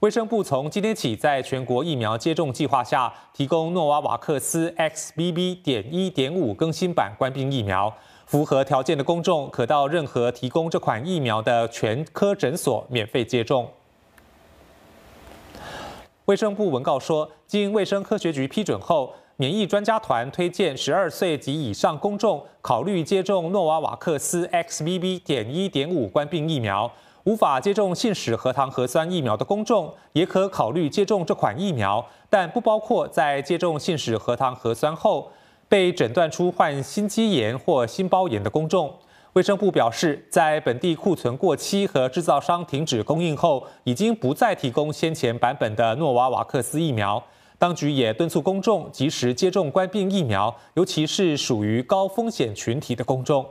卫生部从今天起，在全国疫苗接种计划下提供诺瓦瓦克斯 XBB. 点一点五更新版冠病疫苗，符合条件的公众可到任何提供这款疫苗的全科诊所免费接种。卫生部文告说，经卫生科学局批准后，免疫专家团推荐十二岁及以上公众考虑接种诺瓦瓦克斯 XBB. 点一点五冠病疫苗。无法接种信使核糖核酸疫苗的公众也可考虑接种这款疫苗，但不包括在接种信使核糖核酸后被诊断出患心肌炎或心包炎的公众。卫生部表示，在本地库存过期和制造商停止供应后，已经不再提供先前版本的诺瓦瓦克斯疫苗。当局也敦促公众及时接种冠病疫苗，尤其是属于高风险群体的公众。